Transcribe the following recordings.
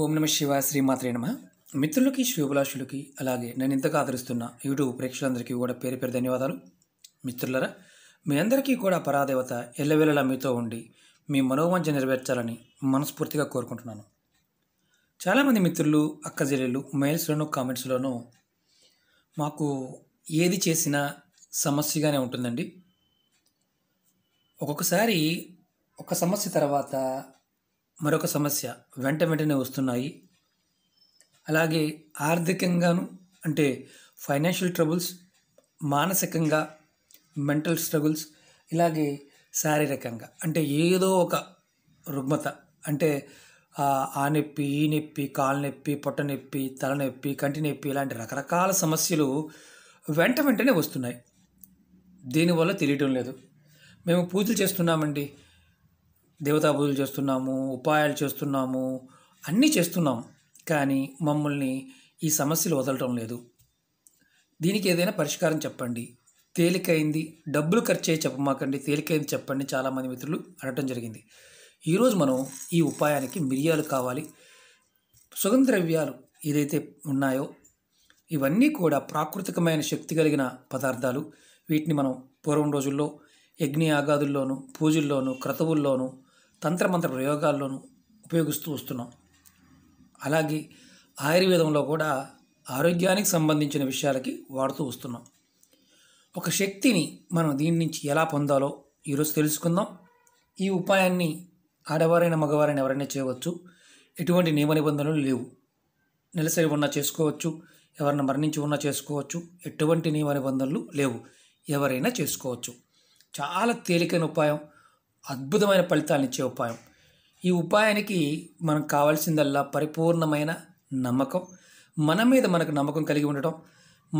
ఓం నమ శివ శ్రీమాత్రే నమ మిత్రులకి శుభలాషులకి అలాగే నేను ఇంతగా ఆదరిస్తున్న యూట్యూబ్ ప్రేక్షకులందరికీ కూడా పేరు పేరు ధన్యవాదాలు మిత్రులరా మీ అందరికీ కూడా పరాదేవత ఎల్లవేళలా మీతో ఉండి మీ మనోవంచ నెరవేర్చాలని మనస్ఫూర్తిగా కోరుకుంటున్నాను చాలామంది మిత్రులు అక్కజెల్లెలు మెయిల్స్లోనూ కామెంట్స్లోనూ మాకు ఏది చేసినా సమస్యగానే ఉంటుందండి ఒక్కొక్కసారి ఒక సమస్య తర్వాత మరొక సమస్య వెంట వెంటనే వస్తున్నాయి అలాగే ఆర్థికంగాను అంటే ఫైనాన్షియల్ ట్రబుల్స్ మానసికంగా మెంటల్ స్ట్రగుల్స్ ఇలాగే శారీరకంగా అంటే ఏదో ఒక రుగ్మత అంటే ఆ నొప్పి ఈ నొప్పి కాలు నొప్పి పొట్ట నొప్పి తలనొప్పి కంటి నొప్పి ఇలాంటి రకరకాల సమస్యలు వెంట వెంటనే వస్తున్నాయి దీనివల్ల తెలియటం లేదు మేము పూజలు చేస్తున్నామండి దేవతా పూజలు చేస్తున్నాము ఉపాయాలు చేస్తున్నాము అన్నీ చేస్తున్నాం కానీ మమ్మల్ని ఈ సమస్యలు వదలటం లేదు దీనికి ఏదైనా పరిష్కారం చెప్పండి తేలికైంది డబ్బులు ఖర్చు చెప్పమాకండి తేలికైంది చెప్పండి చాలామంది మిత్రులు అనటం జరిగింది ఈరోజు మనం ఈ ఉపాయానికి మిరియాలు కావాలి సుగంధ ద్రవ్యాలు ఏదైతే ఉన్నాయో ఇవన్నీ కూడా ప్రాకృతికమైన శక్తి కలిగిన పదార్థాలు వీటిని మనం పూర్వం రోజుల్లో ఆగాదుల్లోనూ పూజల్లోనూ క్రతువుల్లోనూ తంత్రమంత్ర ప్రయోగాల్లోనూ ఉపయోగిస్తూ వస్తున్నాం అలాగే ఆయుర్వేదంలో కూడా ఆరోగ్యానికి సంబంధించిన విషయాలకి వాడుతూ వస్తున్నాం ఒక శక్తిని మనం దీని నుంచి ఎలా పొందాలో ఈరోజు తెలుసుకుందాం ఈ ఉపాయాన్ని ఆడవారైన మగవారైన ఎవరైనా చేయవచ్చు ఎటువంటి నియమ నిబంధనలు లేవు నెలసరి ఉన్నా చేసుకోవచ్చు ఎవరైనా మరణించి ఉన్నా చేసుకోవచ్చు ఎటువంటి నియమ నిబంధనలు లేవు ఎవరైనా చేసుకోవచ్చు చాలా తేలికైన ఉపాయం అద్భుతమైన ఫలితాలను ఇచ్చే ఉపాయం ఈ ఉపాయానికి మనకు కావాల్సిందల్లా పరిపూర్ణమైన నమ్మకం మన మీద మనకు నమ్మకం కలిగి ఉండటం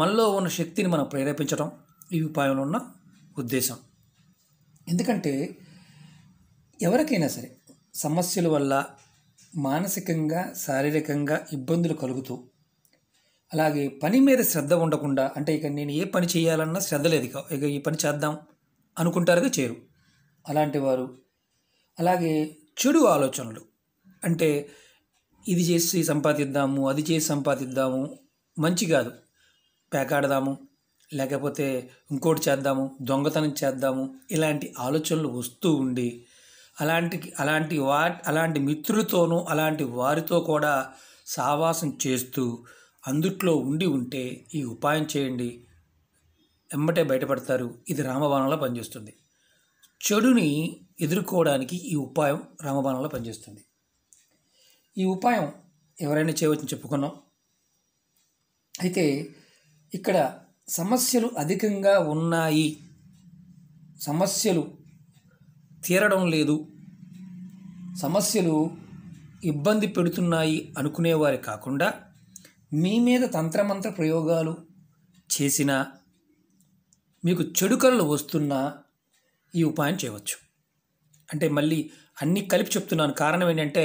మనలో ఉన్న శక్తిని మనం ప్రేరేపించడం ఈ ఉపాయంలో ఉన్న ఉద్దేశం ఎందుకంటే ఎవరికైనా సరే సమస్యల వల్ల మానసికంగా శారీరకంగా ఇబ్బందులు కలుగుతూ అలాగే పని మీద శ్రద్ధ ఉండకుండా అంటే ఇక నేను ఏ పని చేయాలన్నా శ్రద్ధ లేదు ఇక ఈ పని చేద్దాం అనుకుంటారుగా చేరు అలాంటి వారు అలాగే చెడు ఆలోచనలు అంటే ఇది చేసి సంపాదిద్దాము అది చేసి సంపాదిద్దాము మంచి కాదు పేకాడదాము లేకపోతే ఇంకోటి చేద్దాము దొంగతనం చేద్దాము ఇలాంటి ఆలోచనలు వస్తూ ఉండి అలాంటి అలాంటి వా అలాంటి మిత్రులతోనూ అలాంటి వారితో కూడా సావాసం చేస్తూ అందుట్లో ఉండి ఉంటే ఈ ఉపాయం చేయండి ఎమ్మటే బయటపడతారు ఇది రామబాణంలో పనిచేస్తుంది చెడుని ఎదుర్కోవడానికి ఈ ఉపాయం రామబాణంలో పనిచేస్తుంది ఈ ఉపాయం ఎవరైనా చేయవచ్చని చెప్పుకున్నాం అయితే ఇక్కడ సమస్యలు అధికంగా ఉన్నాయి సమస్యలు తీరడం లేదు సమస్యలు ఇబ్బంది పెడుతున్నాయి అనుకునేవారు కాకుండా మీ మీద తంత్రమంత్ర ప్రయోగాలు చేసినా మీకు చెడు వస్తున్నా ఈ ఉపాయం చేయవచ్చు అంటే మళ్ళీ అన్నీ కలిపి చెప్తున్నాను కారణం ఏంటంటే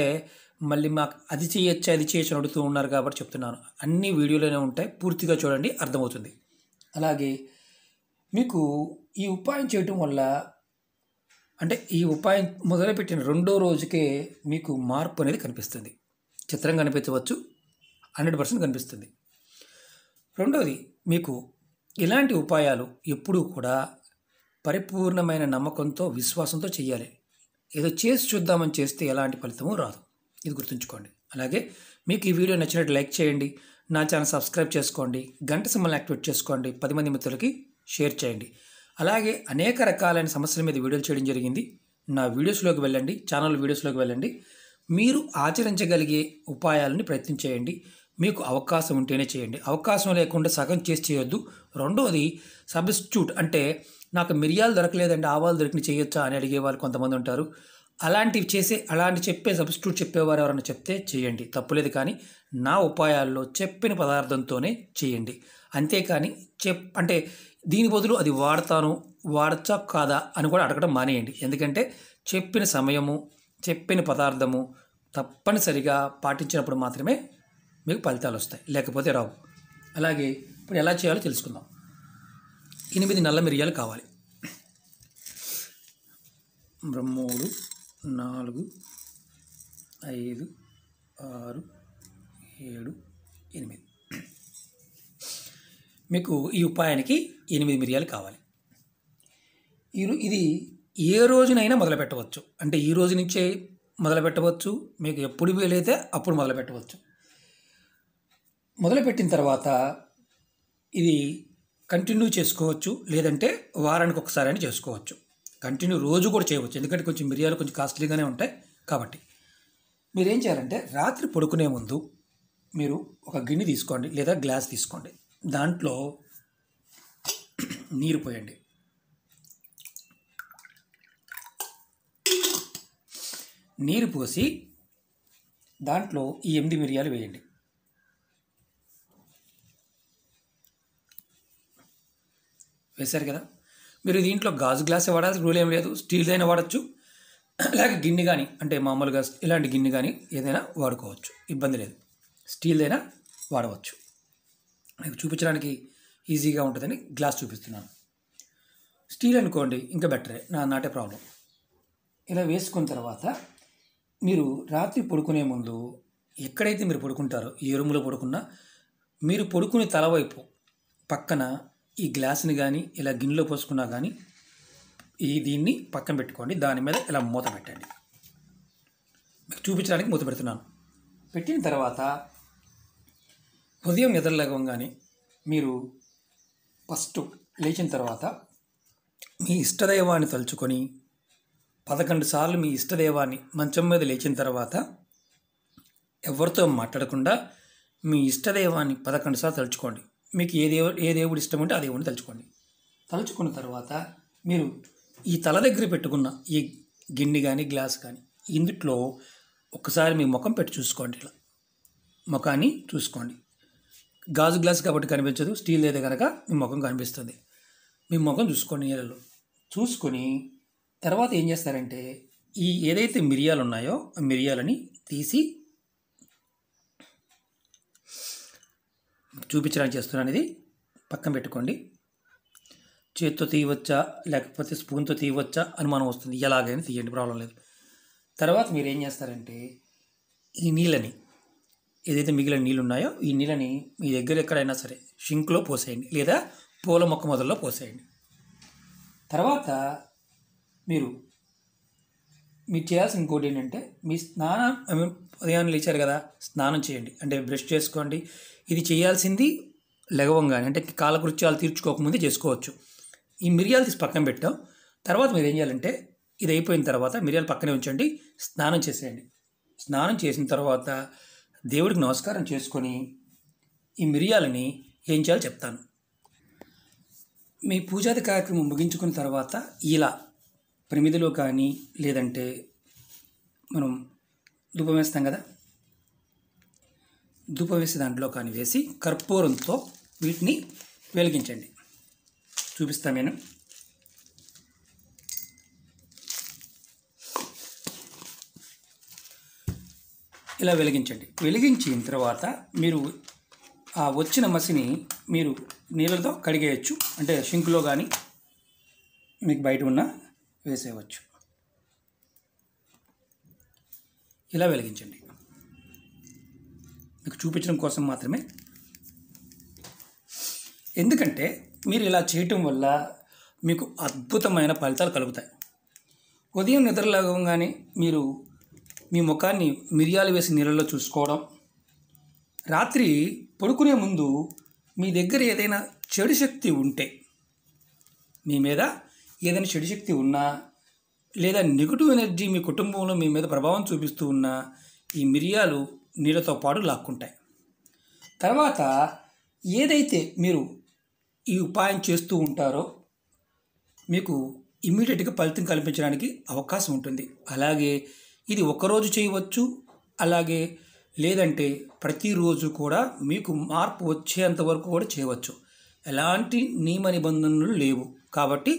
మళ్ళీ మాకు అది చేయొచ్చు అది చేయొచ్చు అని అడుగుతూ ఉన్నారు కాబట్టి చెప్తున్నాను అన్ని వీడియోలోనే ఉంటాయి పూర్తిగా చూడండి అర్థమవుతుంది అలాగే మీకు ఈ ఉపాయం చేయటం వల్ల అంటే ఈ ఉపాయం మొదలుపెట్టిన రెండో రోజుకే మీకు మార్పు అనేది కనిపిస్తుంది చిత్రం కనిపించవచ్చు హండ్రెడ్ పర్సెంట్ కనిపిస్తుంది రెండోది మీకు ఇలాంటి ఉపాయాలు ఎప్పుడూ కూడా పరిపూర్ణమైన నమ్మకంతో విశ్వాసంతో చేయాలి ఏదో చేసి చూద్దామని చేస్తే ఎలాంటి ఫలితమూ రాదు ఇది గుర్తుంచుకోండి అలాగే మీకు ఈ వీడియో నచ్చినట్టు లైక్ చేయండి నా ఛానల్ సబ్స్క్రైబ్ చేసుకోండి గంట సమ్మల్ని యాక్టివేట్ చేసుకోండి పది మంది మిత్రులకి షేర్ చేయండి అలాగే అనేక రకాలైన సమస్యల మీద వీడియోలు చేయడం జరిగింది నా వీడియోస్లోకి వెళ్ళండి ఛానల్ వీడియోస్లోకి వెళ్ళండి మీరు ఆచరించగలిగే ఉపాయాలని ప్రయత్నం చేయండి మీకు అవకాశం ఉంటేనే చేయండి అవకాశం లేకుండా సగం చేసి చేయొద్దు రెండోది సబ్స్టిట్యూట్ అంటే నాకు మిరియాలు దొరకలేదండి ఆవాలు దొరికిన చేయొచ్చా అని అడిగే వాళ్ళు కొంతమంది ఉంటారు అలాంటివి చేసే అలాంటి చెప్పే సబ్స్టిట్యూట్ చెప్పేవారు ఎవరైనా చెప్తే చేయండి తప్పులేదు కానీ నా ఉపాయాల్లో చెప్పిన పదార్థంతోనే చేయండి అంతేకాని చెప్ అంటే దీని బదులు అది వాడతాను వాడచ్చా కాదా అని కూడా అడగడం మానేయండి ఎందుకంటే చెప్పిన సమయము చెప్పిన పదార్థము తప్పనిసరిగా పాటించినప్పుడు మాత్రమే మీకు ఫలితాలు వస్తాయి లేకపోతే రావు అలాగే ఇప్పుడు ఎలా చేయాలో తెలుసుకుందాం ఎనిమిది నల్ల మిరియాలు కావాలి మూడు నాలుగు ఐదు ఆరు ఏడు ఎనిమిది మీకు ఈ ఉపాయానికి ఎనిమిది మిరియాలు కావాలి ఇది ఏ రోజునైనా మొదలు పెట్టవచ్చు అంటే ఈ రోజు నుంచే మొదలు పెట్టవచ్చు మీకు ఎప్పుడు వీలైతే అప్పుడు మొదలు పెట్టవచ్చు మొదలుపెట్టిన తర్వాత ఇది కంటిన్యూ చేసుకోవచ్చు లేదంటే వారానికి ఒకసారి అని చేసుకోవచ్చు కంటిన్యూ రోజు కూడా చేయవచ్చు ఎందుకంటే కొంచెం మిరియాలు కొంచెం కాస్ట్లీగానే ఉంటాయి కాబట్టి మీరు ఏం చేయాలంటే రాత్రి పడుకునే ముందు మీరు ఒక గిన్నె తీసుకోండి లేదా గ్లాస్ తీసుకోండి దాంట్లో నీరు పోయండి నీరు పోసి దాంట్లో ఈ ఎనిమిది మిరియాలు వేయండి వేశారు కదా మీరు దీంట్లో గాజు గ్లాస్ వాడాల్సిన రూల్ ఏం లేదు స్టీల్ అయినా వాడచ్చు లేక గిన్నె కానీ అంటే మామూలుగా ఇలాంటి గిన్నె కానీ ఏదైనా వాడుకోవచ్చు ఇబ్బంది లేదు స్టీల్ అయినా వాడవచ్చు మీకు చూపించడానికి ఈజీగా ఉంటుందని గ్లాస్ చూపిస్తున్నాను స్టీల్ అనుకోండి ఇంకా బెటరే నా నాటే ప్రాబ్లం ఇలా వేసుకున్న తర్వాత మీరు రాత్రి పడుకునే ముందు ఎక్కడైతే మీరు పడుకుంటారో ఏ రూమ్లో పడుకున్నా మీరు పడుకునే తలవైపు పక్కన ఈ గ్లాస్ని కానీ ఇలా గిన్నెలో పోసుకున్నా కానీ ఈ దీన్ని పక్కన పెట్టుకోండి దాని మీద ఇలా మూత పెట్టండి మీకు చూపించడానికి మూత పెడుతున్నాను పెట్టిన తర్వాత ఉదయం నిద్రలేగంగానే మీరు ఫస్ట్ లేచిన తర్వాత మీ ఇష్టదైవాన్ని తలుచుకొని పదకొండు సార్లు మీ ఇష్టదైవాన్ని మంచం మీద లేచిన తర్వాత ఎవరితో మాట్లాడకుండా మీ ఇష్టదైవాన్ని పదకొండు సార్లు తలుచుకోండి మీకు ఏ దేవు ఏ దేవుడు ఇష్టం ఉంటే ఆ దేవుడిని తలుచుకోండి తలుచుకున్న తర్వాత మీరు ఈ తల దగ్గర పెట్టుకున్న ఈ గిన్నె కానీ గ్లాస్ కానీ ఇందుట్లో ఒకసారి మీ ముఖం పెట్టి చూసుకోండి ఇలా ముఖాన్ని చూసుకోండి గాజు గ్లాస్ కాబట్టి కనిపించదు స్టీల్ అయితే కనుక మీ ముఖం కనిపిస్తుంది మీ ముఖం చూసుకోండి నీళ్ళలో చూసుకొని తర్వాత ఏం చేస్తారంటే ఈ ఏదైతే మిరియాలు ఉన్నాయో ఆ మిరియాలని తీసి చూపించడానికి చేస్తున్నాను ఇది పక్కన పెట్టుకోండి చేత్తో తీయవచ్చా లేకపోతే స్పూన్తో తీయవచ్చా అనుమానం వస్తుంది ఎలాగైనా తీయండి ప్రాబ్లం లేదు తర్వాత మీరు ఏం చేస్తారంటే ఈ నీళ్ళని ఏదైతే మిగిలిన నీళ్ళు ఉన్నాయో ఈ నీళ్ళని మీ దగ్గర ఎక్కడైనా సరే షింక్లో పోసేయండి లేదా పూల మొక్క మొదల్లో పోసేయండి తర్వాత మీరు మీరు చేయాల్సిన ఇంకోటి ఏంటంటే మీ స్నానం ఉదయాన్నే లేచారు కదా స్నానం చేయండి అంటే బ్రష్ చేసుకోండి ఇది చేయాల్సింది లెగవంగానే అంటే కాలకృత్యాలు తీర్చుకోకముందే చేసుకోవచ్చు ఈ మిరియాలు తీసి పక్కన పెట్టాం తర్వాత మీరు ఏం చేయాలంటే ఇది అయిపోయిన తర్వాత మిరియాలు పక్కనే ఉంచండి స్నానం చేసేయండి స్నానం చేసిన తర్వాత దేవుడికి నమస్కారం చేసుకొని ఈ మిరియాలని ఏం చేయాలో చెప్తాను మీ పూజాది కార్యక్రమం ముగించుకున్న తర్వాత ఇలా ప్రమిదిలో కానీ లేదంటే మనం ధూపం వేస్తాం కదా దుప వేసి దాంట్లో కానీ వేసి కర్పూరంతో వీటిని వెలిగించండి చూపిస్తా నేను ఇలా వెలిగించండి వెలిగించిన తర్వాత మీరు ఆ వచ్చిన మసిని మీరు నీళ్ళతో కడిగేయచ్చు అంటే షింక్లో కానీ మీకు బయట ఉన్న వేసేయవచ్చు ఇలా వెలిగించండి చూపించడం కోసం మాత్రమే ఎందుకంటే మీరు ఇలా చేయటం వల్ల మీకు అద్భుతమైన ఫలితాలు కలుగుతాయి ఉదయం నిద్రలాగంగానే మీరు మీ ముఖాన్ని మిరియాలు వేసి నీళ్ళలో చూసుకోవడం రాత్రి పడుకునే ముందు మీ దగ్గర ఏదైనా చెడు శక్తి ఉంటే మీ మీద ఏదైనా చెడు శక్తి ఉన్నా లేదా నెగిటివ్ ఎనర్జీ మీ కుటుంబంలో మీ మీద ప్రభావం చూపిస్తూ ఉన్నా ఈ మిరియాలు నీళ్ళతో పాటు లాక్కుంటాయి తర్వాత ఏదైతే మీరు ఈ ఉపాయం చేస్తూ ఉంటారో మీకు ఇమ్మీడియట్గా ఫలితం కల్పించడానికి అవకాశం ఉంటుంది అలాగే ఇది ఒకరోజు చేయవచ్చు అలాగే లేదంటే ప్రతిరోజు కూడా మీకు మార్పు వచ్చేంత వరకు కూడా చేయవచ్చు ఎలాంటి నియమ నిబంధనలు లేవు కాబట్టి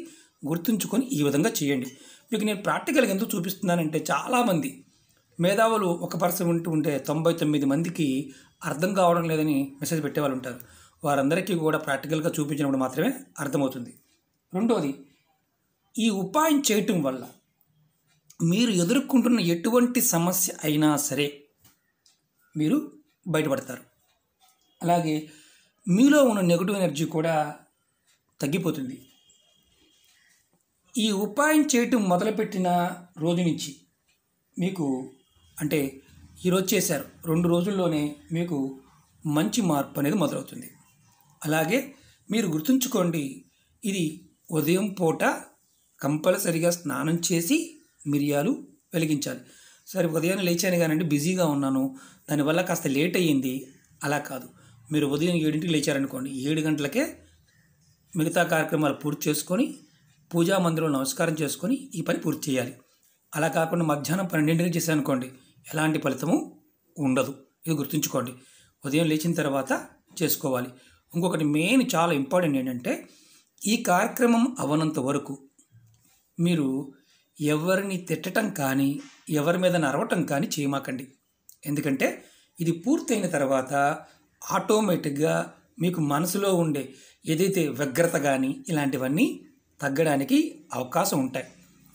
గుర్తుంచుకొని ఈ విధంగా చేయండి మీకు నేను ప్రాక్టికల్గా ఎందుకు చూపిస్తున్నానంటే చాలామంది మేధావులు ఒక పర్సన్ ఉంటూ ఉంటే తొంభై తొమ్మిది మందికి అర్థం కావడం లేదని మెసేజ్ పెట్టేవాళ్ళు ఉంటారు వారందరికీ కూడా ప్రాక్టికల్గా చూపించినప్పుడు మాత్రమే అర్థమవుతుంది రెండోది ఈ ఉపాయం చేయటం వల్ల మీరు ఎదుర్కొంటున్న ఎటువంటి సమస్య అయినా సరే మీరు బయటపడతారు అలాగే మీలో ఉన్న నెగిటివ్ ఎనర్జీ కూడా తగ్గిపోతుంది ఈ ఉపాయం చేయటం మొదలుపెట్టిన రోజు నుంచి మీకు అంటే ఈరోజు చేశారు రెండు రోజుల్లోనే మీకు మంచి మార్పు అనేది మొదలవుతుంది అలాగే మీరు గుర్తుంచుకోండి ఇది ఉదయం పూట కంపల్సరిగా స్నానం చేసి మిరియాలు వెలిగించాలి సరే ఉదయం లేచాను కానీ బిజీగా ఉన్నాను దానివల్ల కాస్త లేట్ అయ్యింది అలా కాదు మీరు ఉదయం ఏడింటికి లేచారనుకోండి ఏడు గంటలకే మిగతా కార్యక్రమాలు పూర్తి చేసుకొని పూజా మందిరంలో నమస్కారం చేసుకొని ఈ పని పూర్తి చేయాలి అలా కాకుండా మధ్యాహ్నం పన్నెండింటికి చేశారనుకోండి ఎలాంటి ఫలితము ఉండదు ఇది గుర్తుంచుకోండి ఉదయం లేచిన తర్వాత చేసుకోవాలి ఇంకొకటి మెయిన్ చాలా ఇంపార్టెంట్ ఏంటంటే ఈ కార్యక్రమం అవనంత వరకు మీరు ఎవరిని తిట్టడం కానీ ఎవరి మీద నరవటం కానీ చేయమాకండి ఎందుకంటే ఇది పూర్తయిన తర్వాత ఆటోమేటిక్గా మీకు మనసులో ఉండే ఏదైతే వ్యగ్రత కానీ ఇలాంటివన్నీ తగ్గడానికి అవకాశం ఉంటాయి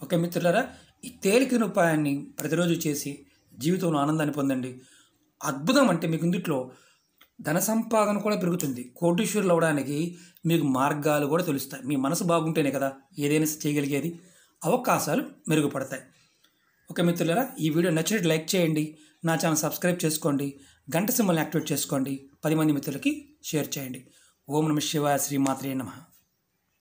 ఓకే మిత్రులారా ఈ తేలికైన ఉపాయాన్ని ప్రతిరోజు చేసి జీవితంలో ఆనందాన్ని పొందండి అద్భుతం అంటే మీకు ఇందుట్లో ధన సంపాదన కూడా పెరుగుతుంది కోటీశ్వరులు అవడానికి మీకు మార్గాలు కూడా తెలుస్తాయి మీ మనసు బాగుంటేనే కదా ఏదైనా చేయగలిగేది అవకాశాలు మెరుగుపడతాయి ఓకే మిత్రులరా ఈ వీడియో నచ్చినట్టు లైక్ చేయండి నా ఛానల్ సబ్స్క్రైబ్ చేసుకోండి గంట సింబల్ని యాక్టివేట్ చేసుకోండి పది మంది మిత్రులకి షేర్ చేయండి ఓం నమ శివాయ శ్రీమాత్రే నమః